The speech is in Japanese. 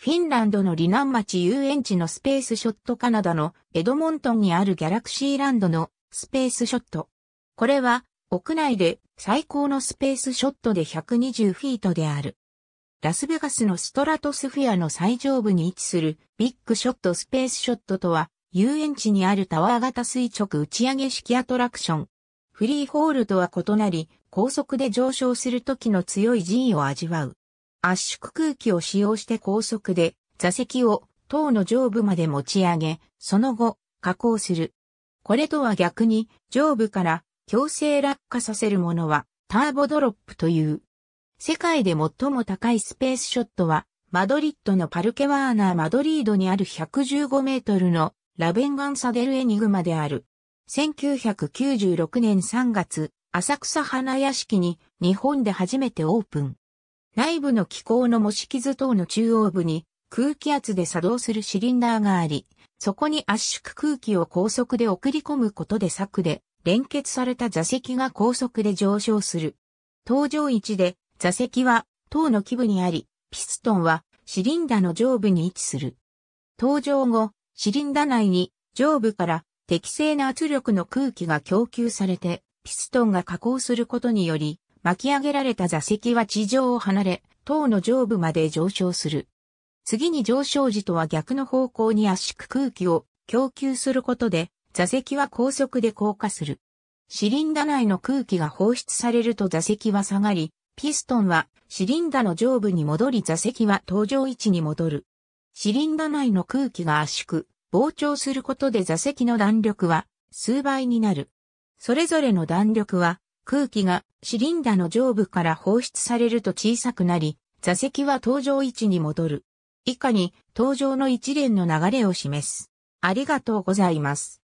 フィンランドのリナン町遊園地のスペースショットカナダのエドモントンにあるギャラクシーランドのスペースショット。これは屋内で最高のスペースショットで120フィートである。ラスベガスのストラトスフィアの最上部に位置するビッグショットスペースショットとは遊園地にあるタワー型垂直打ち上げ式アトラクション。フリーホールとは異なり高速で上昇するときの強い G を味わう。圧縮空気を使用して高速で座席を塔の上部まで持ち上げ、その後、加工する。これとは逆に、上部から強制落下させるものは、ターボドロップという。世界で最も高いスペースショットは、マドリッドのパルケワーナーマドリードにある115メートルのラベンガンサデルエニグマである。1996年3月、浅草花屋敷に日本で初めてオープン。内部の気孔の模式図等の中央部に空気圧で作動するシリンダーがあり、そこに圧縮空気を高速で送り込むことで柵で連結された座席が高速で上昇する。搭乗位置で座席は塔の基部にあり、ピストンはシリンダの上部に位置する。搭乗後、シリンダ内に上部から適正な圧力の空気が供給されて、ピストンが下降することにより、巻き上げられた座席は地上を離れ、塔の上部まで上昇する。次に上昇時とは逆の方向に圧縮空気を供給することで、座席は高速で降下する。シリンダ内の空気が放出されると座席は下がり、ピストンはシリンダの上部に戻り座席は搭乗位置に戻る。シリンダ内の空気が圧縮、膨張することで座席の弾力は数倍になる。それぞれの弾力は空気がシリンダの上部から放出されると小さくなり、座席は搭乗位置に戻る。以下に搭乗の一連の流れを示す。ありがとうございます。